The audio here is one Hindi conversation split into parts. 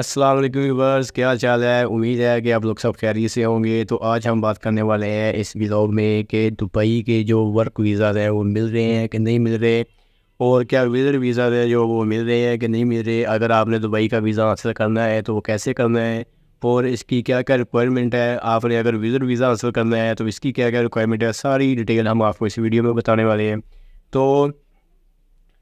अस्सलाम वालेकुम व्यूवर्स क्या चाल है उम्मीद है कि आप लोग सब खैरियत से होंगे तो आज हम बात करने वाले हैं इस ब्लॉग में कि दुबई के जो वर्क वीज़ा हैं वो मिल रहे हैं कि नहीं मिल रहे और क्या विज़िट वीज़ा हैं जो वो मिल रहे हैं कि नहीं मिल रहे अगर आपने दुबई का वीज़ा हासिल करना है तो वो कैसे करना है और इसकी क्या क्या रिक्वायरमेंट है आपने अगर विज़र वीज़ा हासिल करना है तो इसकी क्या क्या रिक्वायरमेंट है सारी डिटेल हम आपको इस वीडियो में बताने वाले हैं तो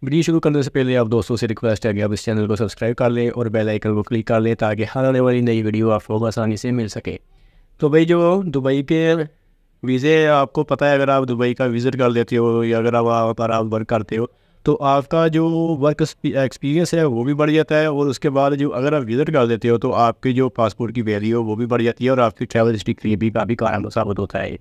वीडियो शुरू करने से पहले आप दोस्तों से रिक्वेस्ट है कि आप इस चैनल को सब्सक्राइब कर लें और बेल आइकन को क्लिक कर लें ताकि हर आने वाली नई वीडियो आप आसानी से मिल सके तो भाई जो दुबई के वीज़े आपको पता है अगर आप दुबई का विज़िट कर लेते हो या अगर आप वहाँ पर आप वर्क करते हो तो आपका जो वर्क एक्सपीरियंस है वो भी बढ़ जाता है और उसके बाद जो अगर आप विज़िट कर देते हो तो आपकी जो पासपोर्ट की वैल्यू है वो भी बढ़ जाती है और आपकी ट्रैवल हिस्ट्री भी काफ़ी कारण साबित होता है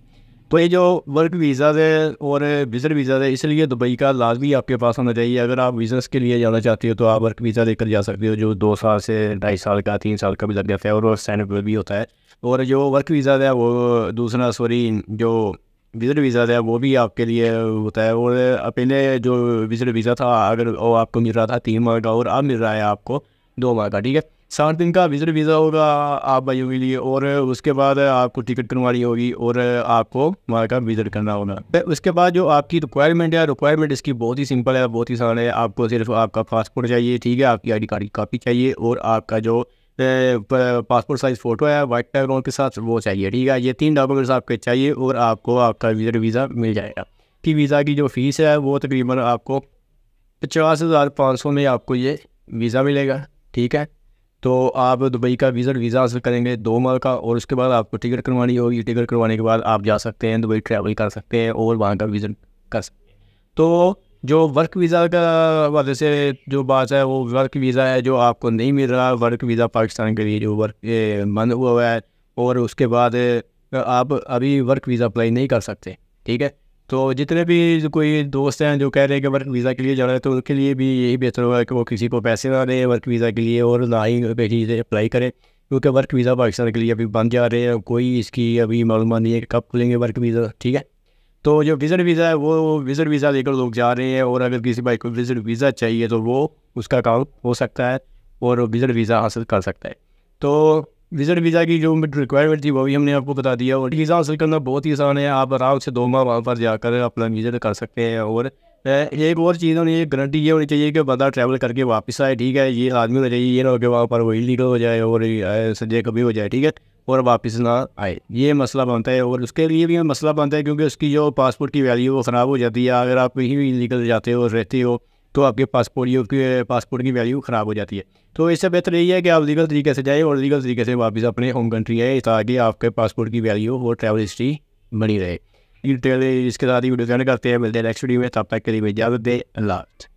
तो ये जो वर्क वीज़ा है और विजिट वीज़ा है इसलिए दुबई का लाजमी आपके पास होना चाहिए अगर आप बिज़नेस के लिए जाना चाहते हो तो आप वर्क वीज़ा लेकर जा सकते हो जो दो साल से ढाई साल का तीन साल का भी लग जाता है और स्टैंड पर भी होता है और जो वर्क वीज़ा है वो दूसरा सॉरी जो विजिट वीज़ा है वो भी आपके लिए होता है और पहले जो विजिट वीज़ा था अगर वो आपको मिल रहा था तीन माह का और अब मिल रहा है आपको दो माह का ठीक है सात दिन का विजिट वीज़ा होगा आप भाइयों के लिए और उसके बाद आपको टिकट करवानी होगी और आपको वहाँ का विजिट करना होगा उसके बाद जो आपकी रिक्वायरमेंट है रिक्वायरमेंट इसकी बहुत ही सिंपल है बहुत ही आसान है आपको सिर्फ आपका पासपोर्ट चाहिए ठीक है आपकी आई कार्ड की कापी चाहिए और आपका जो पासपोर्ट साइज़ फ़ोटो है वाइट बैकग्राउंड के साथ वो चाहिए ठीक है ये तीन डॉक्यूमेंट्स आपके चाहिए और आपको आपका विजिट वीज़ा मिल जाएगा कि वीज़ा की जो फ़ीस है वो तकरीबन आपको पचास हज़ार पाँच सौ में आपको ये वीज़ा मिलेगा ठीक है तो आप दुबई का वीज़ा वीज़ा हासिल करेंगे दो माह का और उसके बाद आपको टिकट करवानी होगी टिकट करवाने के बाद आप जा सकते हैं दुबई ट्रैवल कर सकते हैं और वहाँ का विज़िट कर सकते हैं तो जो वर्क वीज़ा का वजह से जो बात है वो वर्क वीज़ा है जो आपको नहीं मिल रहा वर्क वीज़ा पाकिस्तान के लिए जो वर्क बंद हुआ हुआ है और उसके बाद आप अभी वर्क वीज़ा अप्लाई नहीं कर सकते ठीक है तो जितने भी कोई दोस्त हैं जो कह रहे हैं कि वर्क वीज़ा के लिए जा रहे हैं तो उनके लिए भी यही बेहतर होगा कि वो किसी को पैसे ना दें वर्क वीज़ा के लिए और ना ही चीज़ें अप्लाई करें क्योंकि वर्क वीज़ा पाकिस्तान के लिए अभी बंद जा रहे हैं कोई इसकी अभी मालूम नहीं है कब खुलेंगे वर्क वीज़ा ठीक है तो जो विज़िट वीज़ा है वो विज़िट वीज़ा लेकर लोग जा रहे हैं और अगर किसी भाई को विज़िट वीज़ा चाहिए तो वो उसका काम हो सकता है और विज़िट वीज़ा हासिल कर सकता है तो विजिट वीज़ा की जो रिक्वायरमेंट थी वो भी हमने आपको बता दिया और वीज़ा हासिल करना बहुत ही आसान है आप आराम से दो माह वहाँ पर जाकर अपना विजिट कर सकते हैं और एक और चीज़ होनी गारंटी ये होनी चाहिए कि बंदा ट्रैवल करके वापस आए ठीक है ये आदमी होना चाहिए ये ना हो कि वहाँ पर वही लीडर हो जाए और सजे कभी हो जाए ठीक है और वापस ना आए ये मसला बनता है और उसके लिए भी मसला बनता है क्योंकि उसकी जो पासपोर्ट की वैल्यू वो ख़राब हो जाती है अगर आप कहीं भी निकल जाते हो रहते हो तो आपके पासपोर्ट के पासपोर्ट की वैल्यू ख़राब हो जाती है तो इससे बेहतर यही है कि आप लीगल तरीके से जाए और लीगल तरीके से वापस अपने होम कंट्री आए ताकि आपके पासपोर्ट की वैल्यू और ट्रैवल हिस्ट्री बनी रहे डिटेल इसके साथ ही वीडियो करते हैं मिलते हैं नेक्स्ट वीडियो में तब तक के लिए इजाज़त दे अल्लाह